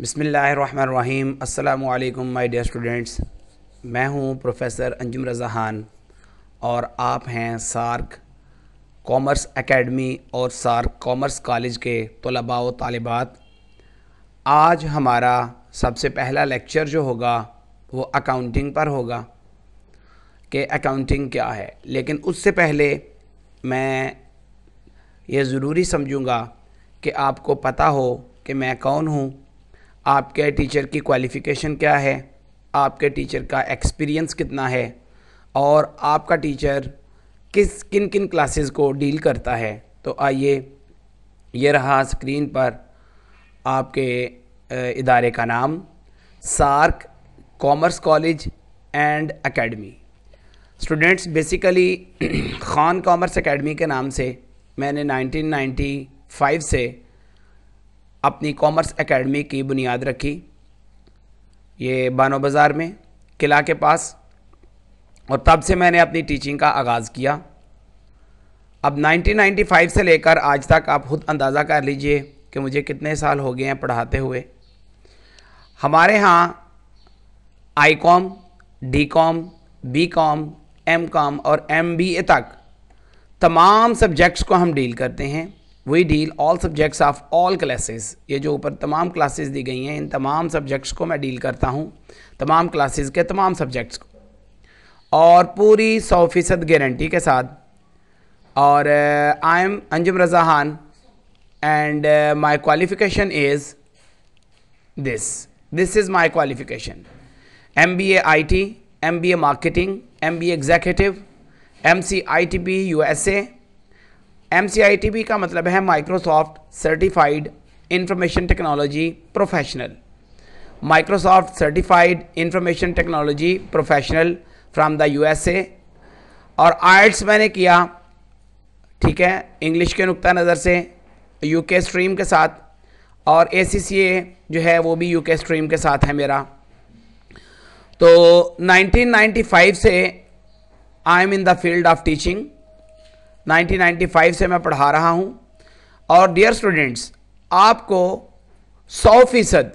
बसमीम् अल्लाम my dear students मैं हूं प्रोफेसर अंजुम रज़ा खान और आप हैं सार्क कॉमर्स एकेडमी और सार्क कॉमर्स कॉलेज के तलबा व तलबात आज हमारा सबसे पहला लेक्चर जो होगा वो अकाउंटिंग पर होगा कि अकाउंटिंग क्या है लेकिन उससे पहले मैं ये ज़रूरी समझूंगा कि आपको पता हो कि मैं कौन हूँ आपके टीचर की क्वालिफ़िकेशन क्या है आपके टीचर का एक्सपीरियंस कितना है और आपका टीचर किस किन किन क्लासेस को डील करता है तो आइए ये रहा स्क्रीन पर आपके इदारे का नाम SARC commerce college and academy students basically Khan commerce academy के नाम से मैंने 1995 से अपनी कॉमर्स एकेडमी की बुनियाद रखी ये बानो बाज़ार में किला के पास और तब से मैंने अपनी टीचिंग का आगाज़ किया अब 1995 से लेकर आज तक आप खुद अंदाज़ा कर लीजिए कि मुझे कितने साल हो गए हैं पढ़ाते हुए हमारे यहाँ I Com D Com B Com M Com और एम बी ए तक तमाम सब्जेक्ट्स को हम डील करते हैं we deal all subjects of all classes ये जो ऊपर तमाम क्लासेस दी गई हैं इन तमाम सब्जेक्ट्स को मैं डील करता हूँ तमाम क्लासेस के तमाम सब्जेक्ट्स को और पूरी सौ फीसद गारंटी के साथ और I am Anjum Razahan and my qualification is this this is qualification M M B A I T B A marketing M B executive M C I T P U S A M का मतलब है Microsoft certified information technology professional Microsoft certified information technology professional from the USA और arts मैंने किया ठीक है English के नुक़ नज़र से यूके स्ट्रीम के साथ और ए जो है वो भी यूके स्ट्रीम के साथ है मेरा तो 1995 से I am in the field of teaching 1995 से मैं पढ़ा रहा हूँ और डियर स्टूडेंट्स आपको 100 फीसद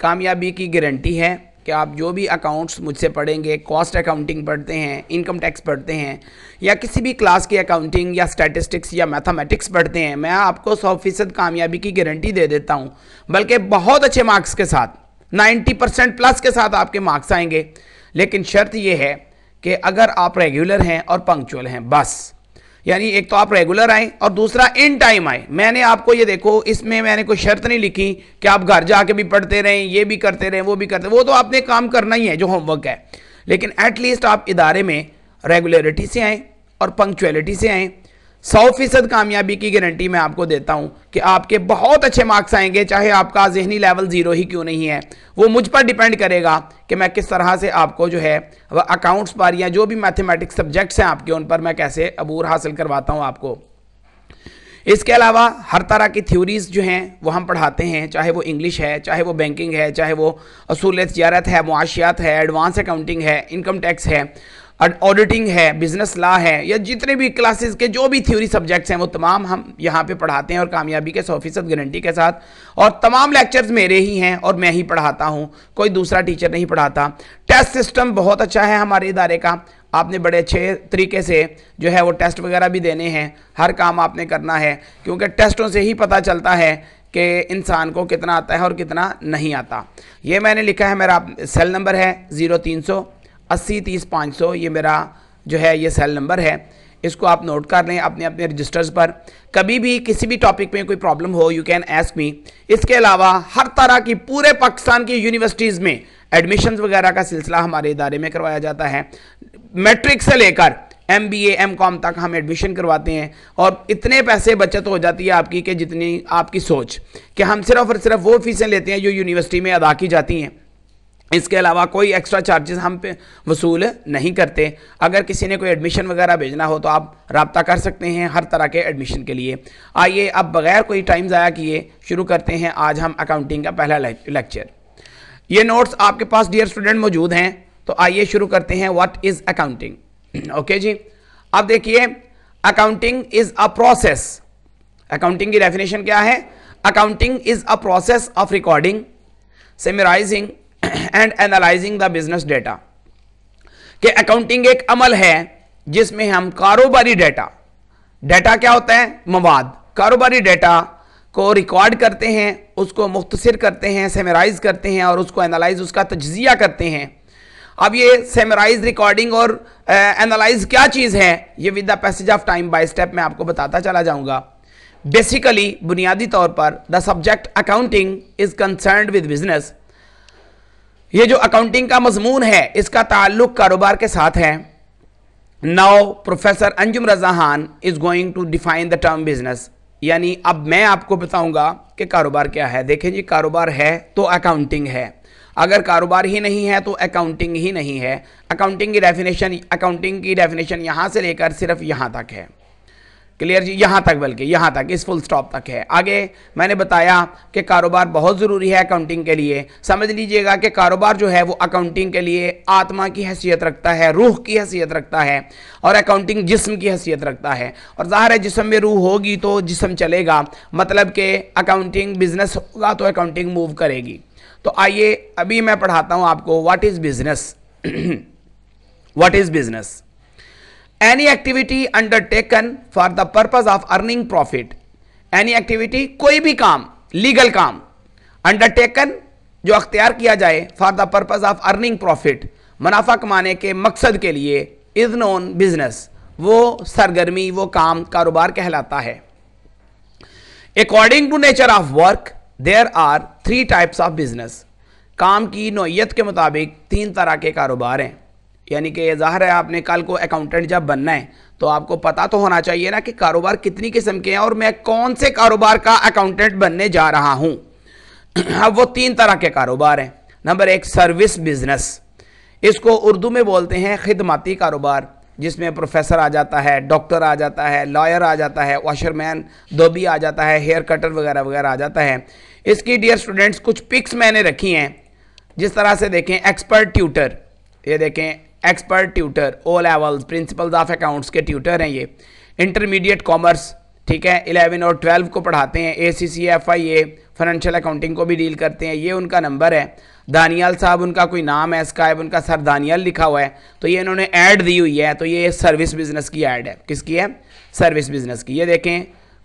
कामयाबी की गारंटी है कि आप जो भी अकाउंट्स मुझसे पढ़ेंगे कॉस्ट अकाउंटिंग पढ़ते हैं इनकम टैक्स पढ़ते हैं या किसी भी क्लास की अकाउंटिंग या स्टैटिस्टिक्स या मैथमेटिक्स पढ़ते हैं मैं आपको सौ फीसद कामयाबी की गारंटी दे देता हूँ बल्कि बहुत अच्छे मार्क्स के साथ 90 परसेंट प्लस के साथ आपके मार्क्स आएंगे लेकिन शर्त यह है कि अगर आप रेगुलर हैं और पंक्चुअल हैं बस यानी एक तो आप रेगुलर आए और दूसरा इन टाइम आए मैंने आपको ये देखो इसमें मैंने कोई शर्त नहीं लिखी कि आप घर जाके भी पढ़ते रहें ये भी करते रहें वो भी करते वो तो आपने काम करना ही है जो होमवर्क है लेकिन एटलीस्ट आप इदारे में रेगुलरिटी से आएँ और पंक्चुअलिटी से आएँ सौ फीसद कामयाबी की गारंटी मैं आपको देता हूं कि आपके बहुत अच्छे मार्क्स आएंगे चाहे आपका जहनी लेवल ज़ीरो ही क्यों नहीं है वो मुझ पर डिपेंड करेगा कि मैं किस तरह से आपको जो है वह अकाउंट्स पर या जो भी मैथमेटिक्स सब्जेक्ट्स हैं आपके उन पर मैं कैसे अबूर हासिल करवाता हूँ आपको इसके अलावा हर तरह की थ्योरीज़ जो हैं वो हम पढ़ाते हैं चाहे वो इंग्लिश है चाहे वो बैंकिंग है चाहे वो असूल तजारत है मुआशियात है एडवांस अकाउंटिंग है इनकम टैक्स है ऑडिटिंग है बिजनेस लॉ है या जितने भी क्लासेस के जो भी थ्योरी सब्जेक्ट्स हैं वो तमाम हम यहाँ पे पढ़ाते हैं और कामयाबी के सौ फीसद गारंटी के साथ और तमाम लेक्चर्स मेरे ही हैं और मैं ही पढ़ाता हूँ कोई दूसरा टीचर नहीं पढ़ाता टेस्ट सिस्टम बहुत अच्छा है हमारे इदारे का आपने बड़े अच्छे तरीके से जो है वो टेस्ट वगैरह भी देने हैं हर काम आपने करना है क्योंकि टेस्टों से ही पता चलता है कि इंसान को कितना आता है और कितना नहीं आता ये मैंने लिखा है मेरा सेल नंबर है ज़ीरो तीन सौ अस्सी तीस पाँच सौ ये मेरा जो है ये सेल नंबर है इसको आप नोट कर लें अपने अपने रजिस्टर्स पर कभी भी किसी भी टॉपिक में कोई प्रॉब्लम हो यू कैन एस्क मी इसके अलावा हर तरह की पूरे पाकिस्तान की यूनिवर्सिटीज़ में एडमिशन वगैरह का सिलसिला हमारे इदारे में करवाया जाता है मैट्रिक से लेकर एम बी एम कॉम तक हम एडमिशन करवाते हैं और इतने पैसे बचत हो जाती है आपकी कि जितनी आपकी सोच कि हम सिर्फ और सिर्फ वो फीसें लेते हैं जो यूनिवर्सिटी में अदा की जाती हैं इसके अलावा कोई एक्स्ट्रा चार्जेस हम पे वसूल नहीं करते अगर किसी ने कोई एडमिशन वगैरह भेजना हो तो आप रबता कर सकते हैं हर तरह के एडमिशन के लिए आइए अब बगैर कोई टाइम ज़ाया किए शुरू करते हैं आज हम अकाउंटिंग का पहला लेक्चर ये नोट्स आपके पास डियर स्टूडेंट मौजूद हैं तो आइए शुरू करते हैं what is accounting okay ji अब देखिए accounting is a process accounting की डेफिनेशन क्या है accounting is a process of recording summarising and analysing the business data कि अकाउंटिंग एक अमल है जिसमें हम कारोबारी डेटा डेटा क्या होता है मवाद कारोबारी डेटा को रिकॉर्ड करते हैं उसको मुख्तर करते हैं सेमराइज करते हैं और उसको एनालाइज उसका तजिया करते हैं अब ये सेमराइज रिकॉर्डिंग और एनालाइज क्या चीज़ है ये with the passage of time by step मैं आपको बताता चला जाऊंगा बेसिकली बुनियादी तौर पर the subject accounting is concern with business ये जो अकाउंटिंग का मजमून है इसका ताल्लुक कारोबार के साथ है now professor Anjum Razahan is going to define the term business यानी अब मैं आपको बताऊंगा कि कारोबार क्या है देखें जी कारोबार है तो अकाउंटिंग है अगर कारोबार ही नहीं है तो अकाउंटिंग ही नहीं है अकाउंटिंग की डेफिनेशन अकाउंटिंग की डेफिनेशन यहाँ से लेकर सिर्फ यहाँ तक है क्लियर जी यहाँ तक बल्कि यहाँ तक इस फुल स्टॉप तक है आगे मैंने बताया कि कारोबार बहुत ज़रूरी है अकाउंटिंग के लिए समझ लीजिएगा कि कारोबार जो है वो अकाउंटिंग के लिए आत्मा की हैसियत रखता है रूह की हैसियत रखता है और अकाउंटिंग जिस्म की हैसियत रखता है और ज़ाहिर है जिसम में रूह होगी तो जिसम चलेगा मतलब कि अकाउंटिंग बिजनेस होगा तो अकाउंटिंग मूव करेगी तो आइए अभी मैं पढ़ाता हूँ आपको what is business what is business any activity undertaken for the purpose of earning profit any activity कोई भी काम लीगल काम अंडरटेकन जो अख्तियार किया जाए for the purpose of earning profit मुनाफा कमाने के मकसद के लिए इज नोन बिजनेस वो सरगर्मी वो काम कारोबार कहलाता है according to nature of work there are three types of business काम की नोयत के मुताबिक तीन तरह के कारोबार हैं यानी कि ज़ाहिर है आपने कल को अकाउंटेंट जब बनना है तो आपको पता तो होना चाहिए ना कि कारोबार कितनी किस्म के हैं और मैं कौन से कारोबार का अकाउंटेंट बनने जा रहा हूँ अब वो तीन तरह के कारोबार हैं नंबर एक सर्विस बिजनेस इसको उर्दू में बोलते हैं खिदमती कारोबार जिसमें प्रोफेसर आ जाता है डॉक्टर आ जाता है लॉयर आ जाता है वॉशरमैन धोबी आ जाता है हेयर कटर वगैरह वगैरह आ जाता है इसकी डियर स्टूडेंट्स कुछ पिक्स मैंने रखी हैं जिस तरह से देखें एक्सपर्ट ट्यूटर ये देखें expert tutor O levels principles of accounts के ट्यूटर हैं ये इंटरमीडिएट कॉमर्स ठीक है इलेवन और ट्वेल्व को पढ़ाते हैं A C C F I A financial accounting को भी डील करते हैं ये उनका नंबर है दानियाल साहब उनका कोई नाम है इसका उनका सर दानियाल लिखा हुआ है तो ये इन्होंने ऐड दी हुई है तो ये सर्विस बिजनेस की ऐड है किसकी है सर्विस बिजनेस की ये देखें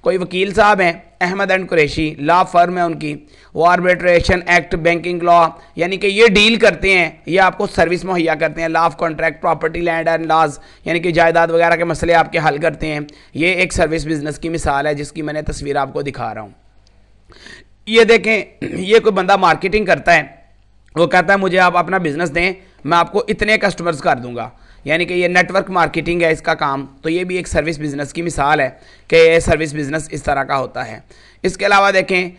कोई वकील साहब हैं Ahmad and Qureshi law firm है उनकी वो आर्बिट्रेशन एक्ट बैंकिंग लॉ यानी कि ये डील करते हैं ये आपको सर्विस मुहैया करते हैं law contract property land and laws यानी कि जायदाद वगैरह के मसले आपके हल करते हैं ये एक सर्विस बिजनेस की मिसाल है जिसकी मैंने तस्वीर आपको दिखा रहा हूँ ये देखें ये कोई बंदा मार्केटिंग करता है वो कहता है मुझे आप अपना बिज़नेस दें मैं आपको इतने कस्टमर्स कर दूंगा यानी कि ये नेटवर्क मार्केटिंग है इसका काम तो ये भी एक सर्विस बिज़नेस की मिसाल है कि ये सर्विस बिज़नेस इस तरह का होता है इसके अलावा देखें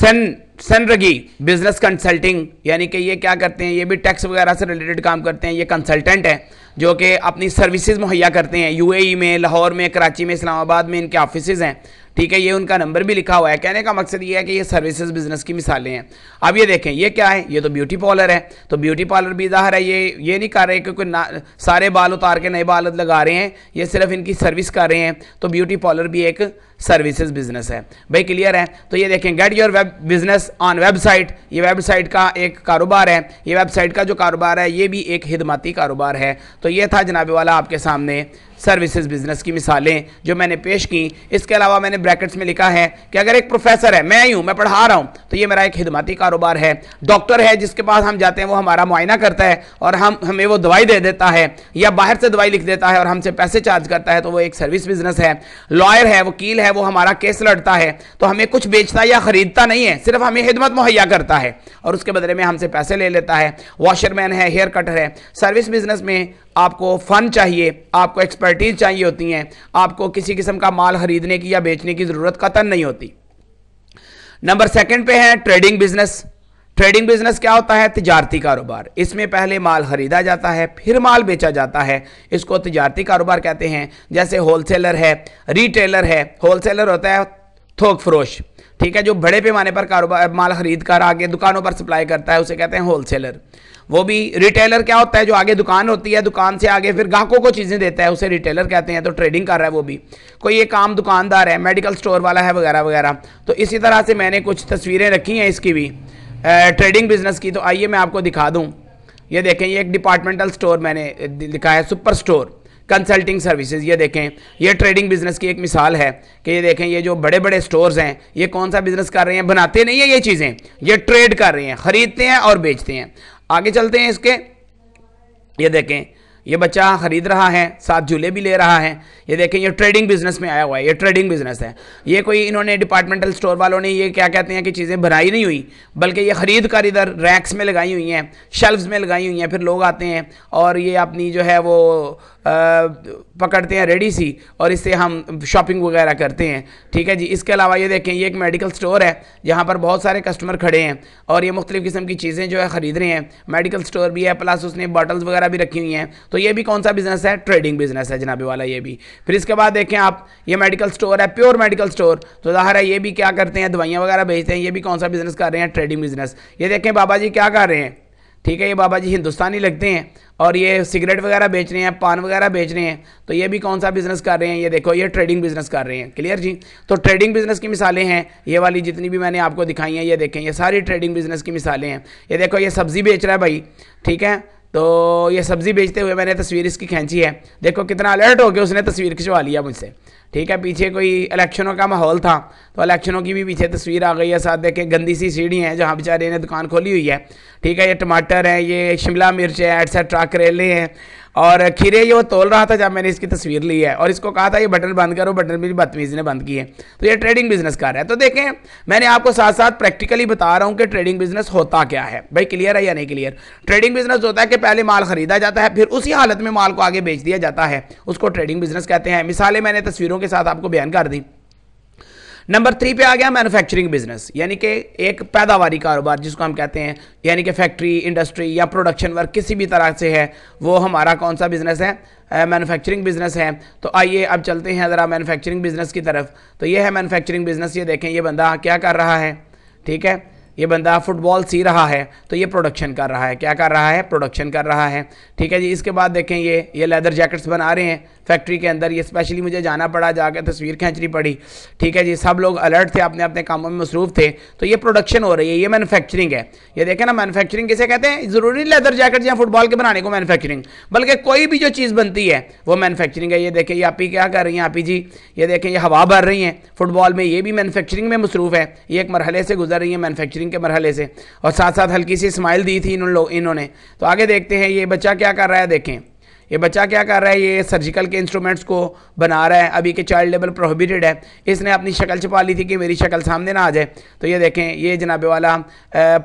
सन सनरगी बिज़नेस कंसल्टिंग यानी कि ये क्या करते हैं ये भी टैक्स वगैरह से रिलेटेड काम करते हैं ये कंसल्टेंट हैं जो कि अपनी सर्विसेज मुहैया करते हैं यूएई e में लाहौर में कराची में इस्लामाबाद में इनके ऑफिसेज हैं ठीक है ये उनका नंबर भी लिखा हुआ है कहने का मकसद ये है कि ये सर्विसेज बिजनेस की मिसालें हैं अब ये देखें ये क्या है ये तो ब्यूटी पार्लर है तो ब्यूटी पार्लर भी ज़ाहिर है ये ये नहीं कर रहे कि ना सारे बाल उतार के नए बाल लगा रहे हैं ये सिर्फ इनकी सर्विस कर रहे हैं तो ब्यूटी पार्लर भी एक सर्विसेज बिजनेस है भाई क्लियर है तो ये देखें get your web business on website ये वेबसाइट का एक कारोबार है ये वेबसाइट का जो कारोबार है ये भी एक हिदमती कारोबार है तो ये था जनाबे वाला आपके सामने सर्विसेज बिजनेस की मिसालें जो मैंने पेश की इसके अलावा मैंने ब्रैकेट्स में लिखा है कि अगर एक प्रोफेसर है मैं ही हूँ मैं पढ़ा रहा हूँ तो ये मेरा एक हिदमती कारोबार है डॉक्टर है जिसके पास हम जाते हैं वो हमारा मुआयना करता है और हम हमें वो दवाई दे देता है या बाहर से दवाई लिख देता है और हमसे पैसे चार्ज करता है तो वो एक सर्विस बिजनेस है लॉयर है वकील है है वो हमारा केस लड़ता है तो हमें कुछ बेचता या ख़रीदता नहीं है सिर्फ हमें खिदमत मुहैया करता है और उसके बदले में हमसे पैसे ले लेता है वॉशरमैन है हेयर कटर है सर्विस बिजनेस में आपको फ़न चाहिए आपको एक्सपर्टीज़ चाहिए होती हैं आपको किसी किस्म का माल ख़रीदने की या बेचने की ज़रूरत कतन नहीं होती नंबर सेकंड पे है ट्रेडिंग बिजनेस ट्रेडिंग बिजनेस क्या होता है तजारती कारोबार इसमें पहले माल खरीदा जाता है फिर माल बेचा जाता है इसको तजारती कारोबार कहते हैं जैसे होलसेलर है रिटेलर है होलसेलर होता है थोक फरोश ठीक है जो बड़े पैमाने पर कारोबार माल खरीद कर आगे दुकानों पर सप्लाई करता है उसे कहते हैं होलसेलर वो भी रिटेलर क्या होता है जो आगे दुकान होती है दुकान से आगे फिर ग्राहकों को चीज़ें देता है उसे रिटेलर कहते हैं तो ट्रेडिंग कर रहा है वो भी कोई ये काम दुकानदार है मेडिकल स्टोर वाला है वगैरह वगैरह तो इसी तरह से मैंने कुछ तस्वीरें रखी हैं इसकी भी ट्रेडिंग बिजनेस की तो आइए मैं आपको दिखा दूँ ये देखें ये एक डिपार्टमेंटल स्टोर मैंने लिखा है सुपर स्टोर कंसल्टिंग सर्विसेज ये देखें ये ट्रेडिंग बिजनेस की एक मिसाल है कि ये देखें ये जो बड़े बड़े स्टोर्स हैं ये कौन सा बिजनेस कर रहे हैं बनाते नहीं है ये चीज़ें ये ट्रेड कर रहे हैं ख़रीदते हैं और बेचते हैं आगे चलते हैं इसके ये देखें ये बच्चा ख़रीद रहा है साथ झूले भी ले रहा है ये देखें ये ट्रेडिंग बिजनेस में आया हुआ है ये ट्रेडिंग बिजनेस है ये कोई इन्होंने डिपार्टमेंटल स्टोर वालों ने ये क्या कहते हैं कि चीज़ें भराई नहीं हुई बल्कि ये ख़रीद कर इधर रैक्स में लगाई हुई हैं शेल्फ्स में लगाई हुई हैं फिर लोग आते हैं और ये अपनी जो है वो आ, पकड़ते हैं रेडी सी और इससे हम शॉपिंग वगैरह करते हैं ठीक है जी इसके अलावा ये देखें ये एक मेडिकल स्टोर है जहाँ पर बहुत सारे कस्टमर खड़े हैं और ये मुख्तलिफ़ किस्म की चीज़ें जो है ख़रीद रहे हैं मेडिकल स्टोर भी है प्लस उसने बॉटल्स वगैरह भी रखी हुई हैं तो तो ये भी कौन सा बिजनेस है ट्रेडिंग बिजनेस है जनाबे वाला ये भी फिर इसके बाद देखें आप ये मेडिकल स्टोर है प्योर मेडिकल स्टोर तो ज़ाहिर है ये भी क्या करते हैं दवाइयाँ वगैरह भेजते हैं ये भी कौन सा बिजनेस कर रहे हैं ट्रेडिंग बिजनेस ये देखें बाबा जी क्या कर रहे हैं ठीक है ये बाबा जी हिंदुस्तानी लगते हैं और ये सिगरेट वगैरह बेच रहे हैं पान वगैरह बेच रहे हैं तो ये भी कौन सा बिज़नेस कर रहे हैं ये देखो ये ट्रेडिंग बिज़नेस कर रहे हैं क्लियर जी तो ट्रेडिंग बिज़नेस की मिसालें हैं ये वाली जितनी भी मैंने आपको दिखाई हैं ये देखें ये सारी ट्रेडिंग बिज़नेस की मिसालें हैं ये देखो ये सब्ज़ी बेच रहा है भाई ठीक है तो ये सब्ज़ी बेचते हुए मैंने तस्वीर इसकी खींची है देखो कितना अलर्ट हो गया उसने तस्वीर खिंचवा लिया मुझसे ठीक है पीछे कोई इलेक्शनों का माहौल था तो इलेक्शनों की भी पीछे तस्वीर आ गई है साथ देखे गंदी सी सीढ़ी है जहाँ बेचारे ने दुकान खोली हुई है ठीक है ये टमाटर हैं ये शिमला मिर्च है एट्सेट्रा करेले हैं और खीरे ये वो तोल रहा था जब मैंने इसकी तस्वीर ली है और इसको कहा था ये बटन बंद करो बटन भी बदतमीज़ ने बंद किए तो ये ट्रेडिंग बिजनेस कर रहा है तो देखें मैंने आपको साथ साथ प्रैक्टिकली बता रहा हूँ कि ट्रेडिंग बिजनेस होता क्या है भाई क्लियर है या नहीं क्लियर ट्रेडिंग बिजनेस होता है कि पहले माल खरीदा जाता है फिर उसी हालत में माल को आगे बेच दिया जाता है उसको ट्रेडिंग बिजनेस कहते हैं मिसालें मैंने तस्वीरों पॉइंटों के साथ आपको बयान कर दी नंबर थ्री पे आ गया मैन्युफैक्चरिंग बिजनेस यानी कि एक पैदावारी कारोबार जिसको हम कहते हैं यानी कि फैक्ट्री इंडस्ट्री या प्रोडक्शन वर्क किसी भी तरह से है वो हमारा कौन सा बिजनेस है मैन्युफैक्चरिंग बिजनेस है तो आइए अब चलते हैं ज़रा मैन्युफैक्चरिंग बिजनेस की तरफ तो ये है मैनुफैक्चरिंग बिजनेस ये देखें ये बंदा क्या कर रहा है ठीक है ये बंदा फुटबॉल सी रहा है तो ये प्रोडक्शन कर रहा है क्या कर रहा है प्रोडक्शन कर रहा है ठीक है जी इसके बाद देखें ये ये लेदर जैकेट्स बना रहे हैं फैक्ट्री के अंदर ये स्पेशली मुझे जाना पड़ा जाकर तस्वीर खींचनी पड़ी ठीक है जी सब लोग अलर्ट थे अपने अपने कामों में मसरूफ़ थे तो ये प्रोडक्शन हो रही है ये मैनुफैक्चरिंग है ये देखें ना मैनुफैक्चरिंग किसे कहते हैं ज़रूरी लेदर जैकेट या फुटबॉल के बनाने को मैनुफैक्चरिंग बल्कि कोई भी जो चीज़ बनती है वो मैनुफैक्चरिंग है ये देखें ये आप ही क्या कर रही हैं आप ही जी ये देखें ये हवा भर रही हैं फुटबॉल में ये भी मैनुफैक्चरिंग में मसरूफ़ है ये एक मरहले से गुजर रही है मैनुफैक्चरिंग रीडिंग के मरहले से और साथ साथ हल्की सी स्माइल दी थी इन लोग इन्होंने तो आगे देखते हैं ये बच्चा क्या कर रहा है देखें ये बच्चा क्या कर रहा है ये सर्जिकल के इंस्ट्रूमेंट्स को बना रहा है अभी के चाइल्ड लेबल प्रोहिबिटेड है इसने अपनी शक्ल छुपा ली थी कि मेरी शक्ल सामने ना आ जाए तो ये देखें ये जनाबे वाला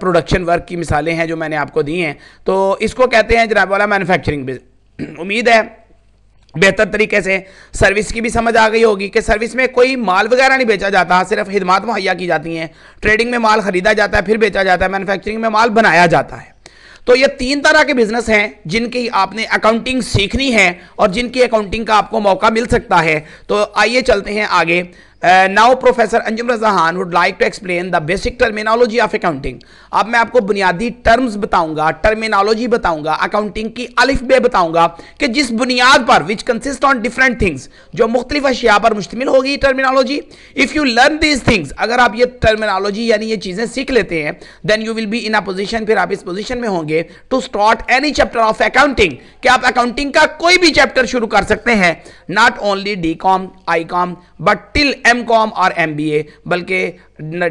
प्रोडक्शन वर्क की मिसालें हैं जो मैंने आपको दी हैं तो इसको कहते हैं जनाबे वाला मैनुफैक्चरिंग उम्मीद है बेहतर तरीके से सर्विस की भी समझ आ गई होगी कि सर्विस में कोई माल वगैरह नहीं बेचा जाता सिर्फ हिदमत मुहैया की जाती हैं ट्रेडिंग में माल खरीदा जाता है फिर बेचा जाता है मैन्युफैक्चरिंग में माल बनाया जाता है तो ये तीन तरह के बिजनेस हैं जिनकी आपने अकाउंटिंग सीखनी है और जिनकी अकाउंटिंग का आपको मौका मिल सकता है तो आइए चलते हैं आगे now professor Anjum Razahan would like to explain the basic terminology of accounting अब मैं आपको बुनियादी टर्म्स बताऊंगा टर्मिनोलॉजी बताऊंगा अकाउंटिंग की अलिफ बे बताऊंगा कि जिस बुनियाद पर which consist on different things जो मुख्तलिफ अशिया पर मुश्तमिल होगी terminology if you learn these things अगर आप ये टर्मिनोलॉजी यानी ये चीजें सीख लेते हैं then you will be in a position फिर आप इस पोजिशन में होंगे to start any chapter of accounting कि आप अकाउंटिंग का कोई भी चैप्टर शुरू कर सकते हैं not only D Com I Com but till M Com और एम बी ए बल्कि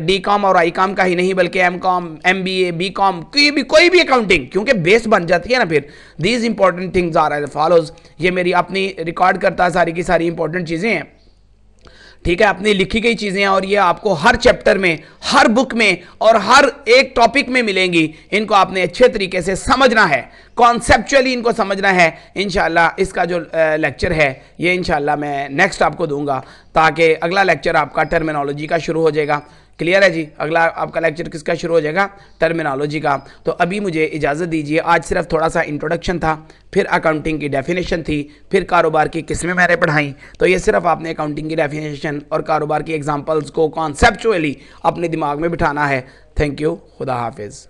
डी कॉम और आई कॉम का ही नहीं बल्कि M Com M B A B Com कोई भी कोई भी अकाउंटिंग क्योंकि बेस बन जाती है ना फिर these important things are as follows ये मेरी अपनी रिकॉर्ड करता सारी की सारी इंपॉर्टेंट चीज़ें हैं ठीक है अपनी लिखी गई चीज़ें और ये आपको हर चैप्टर में हर बुक में और हर एक टॉपिक में मिलेंगी इनको आपने अच्छे तरीके से समझना है कॉन्सेप्चुअली इनको समझना है इन इसका जो लेक्चर है ये इनशाला मैं नेक्स्ट आपको दूंगा ताकि अगला लेक्चर आपका टर्मिनोलॉजी का शुरू हो जाएगा क्लियर है जी अगला आपका लेक्चर किसका शुरू हो जाएगा टर्मिनोलॉजी का तो अभी मुझे इजाज़त दीजिए आज सिर्फ थोड़ा सा इंट्रोडक्शन था फिर अकाउंटिंग की डेफिनेशन थी फिर कारोबार की किस्में मैंने पढ़ाई तो ये सिर्फ आपने अकाउंटिंग की डेफिनेशन और कारोबार की एग्जाम्पल्स को कॉन्सेप्चुअली अपने दिमाग में बिठाना है थैंक यू खुदा हाफिज़